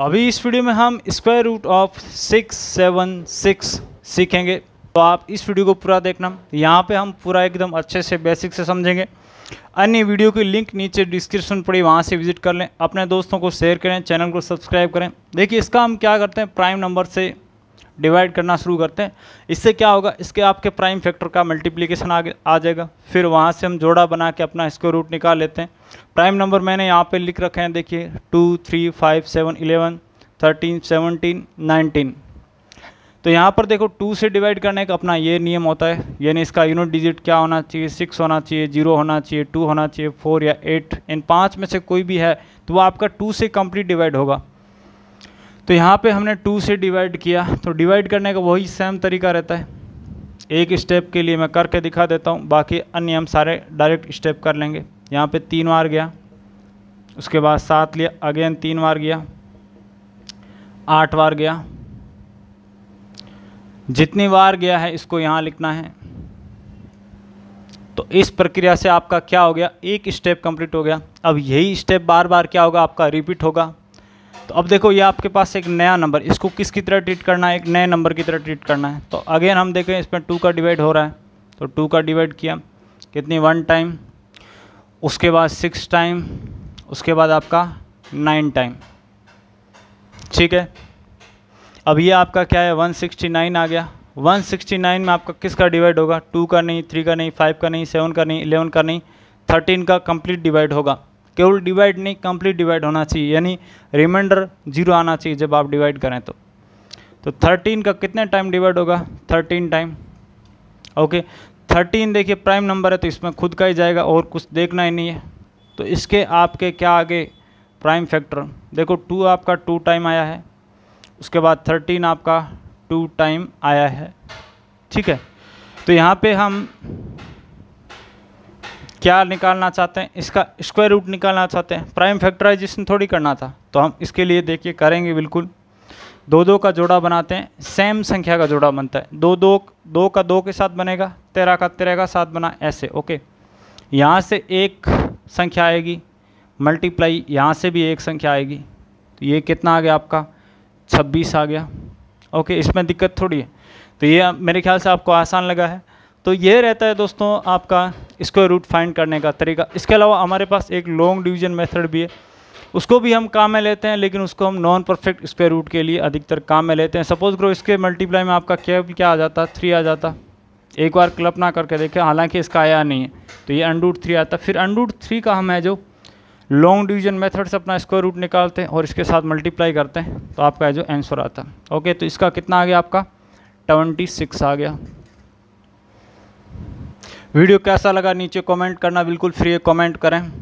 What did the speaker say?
अभी इस वीडियो में हम square root of six seven six सीखेंगे तो आप इस वीडियो को पूरा देखना यहाँ पे हम पूरा एकदम अच्छे से बेसिक से समझेंगे अन्य वीडियो की लिंक नीचे डिस्क्रिप्शन पड़ी वहाँ से विजिट कर लें अपने दोस्तों को शेयर करें चैनल को सब्सक्राइब करें देखिए इसका हम क्या करते हैं प्राइम नंबर से डिवाइड करना शुरू करते हैं इससे क्या होगा इसके आपके प्राइम फैक्टर का मल्टीप्लिकेशन आ, आ जाएगा फिर वहाँ से हम जोड़ा बना के अपना इसको रूट निकाल लेते हैं प्राइम नंबर मैंने यहाँ पे लिख रखे हैं देखिए two three five seven eleven thirteen seventeen nineteen तो यहाँ पर देखो टू से डिवाइड करने का अपना ये नियम होता है यानी इसका यूनिट डिजिट क्या होना चाहिए सिक्स होना चाहिए जीरो होना चाहिए टू होना चाहिए फोर या एट इन पाँच में से कोई भी है तो वो आपका टू से कम्प्लीट डिवाइड होगा तो यहाँ पे हमने टू से डिवाइड किया तो डिवाइड करने का वही सेम तरीका रहता है एक स्टेप के लिए मैं करके दिखा देता हूँ बाकी अन्य हम सारे डायरेक्ट स्टेप कर लेंगे यहाँ पे तीन बार गया उसके बाद सात लिया अगेन तीन बार गया आठ बार गया जितनी बार गया है इसको यहाँ लिखना है तो इस प्रक्रिया से आपका क्या हो गया एक स्टेप कंप्लीट हो गया अब यही स्टेप बार बार क्या होगा आपका रिपीट होगा तो अब देखो ये आपके पास एक नया नंबर इसको किसकी तरह ट्रीट करना है एक नए नंबर की तरह ट्रीट करना है तो अगेन हम देखें इसमें टू का डिवाइड हो रहा है तो टू का डिवाइड किया कितनी वन टाइम उसके बाद सिक्स टाइम उसके बाद आपका नाइन टाइम ठीक है अब ये आपका क्या है वन सिक्सटी नाइन आ गया वन सिक्सटी नाइन में आपका किसका डिवाइड होगा टू का नहीं थ्री का नहीं फाइव का नहीं सेवन का नहीं एलेवन का नहीं थर्टीन का कंप्लीट डिवाइड होगा केवल डिवाइड नहीं कंप्लीट डिवाइड होना चाहिए यानी रिमाइंडर जीरो आना चाहिए जब आप डिवाइड करें तो तो थर्टीन का कितने टाइम डिवाइड होगा थर्टीन टाइम ओके थर्टीन देखिए प्राइम नंबर है तो इसमें खुद का ही जाएगा और कुछ देखना ही नहीं है तो इसके आपके क्या आगे प्राइम फैक्टर देखो टू आपका टू टाइम आया है उसके बाद थर्टीन आपका टू टाइम आया है ठीक है तो यहाँ पे हम क्या निकालना चाहते हैं इसका स्क्वायर रूट निकालना चाहते हैं प्राइम फैक्टराइजेशन थोड़ी करना था तो हम इसके लिए देखिए करेंगे बिल्कुल दो दो का जोड़ा बनाते हैं सेम संख्या का जोड़ा बनता है दो दो दो का दो के साथ बनेगा तेरह का तेरह का साथ बना ऐसे ओके यहाँ से एक संख्या आएगी मल्टीप्लाई यहाँ से भी एक संख्या आएगी तो ये कितना आ गया आपका छब्बीस आ गया ओके इसमें दिक्कत थोड़ी है तो ये मेरे ख्याल से आपको आसान लगा है तो ये रहता है दोस्तों आपका स्क्वायर रूट फाइंड करने का तरीका इसके अलावा हमारे पास एक लॉन्ग डिवीजन मेथड भी है उसको भी हम काम में लेते हैं लेकिन उसको हम नॉन परफेक्ट स्क्वायर रूट के लिए अधिकतर काम में लेते हैं सपोज करो इसके मल्टीप्लाई में आपका क्या क्या आ जाता थ्री आ जाता एक बार ना करके देखें हालांकि इसका आया नहीं है तो ये अनडूट थ्री आता फिर अनडूट थ्री का हम है जो लॉन्ग डिवीजन मेथड से अपना स्क्वायर रूट निकालते हैं और इसके साथ मल्टीप्लाई करते हैं तो आपका जो आंसर आता है ओके तो इसका कितना आ गया आपका ट्वेंटी सिक्स आ गया वीडियो कैसा लगा नीचे कमेंट करना बिल्कुल फ्री है कमेंट करें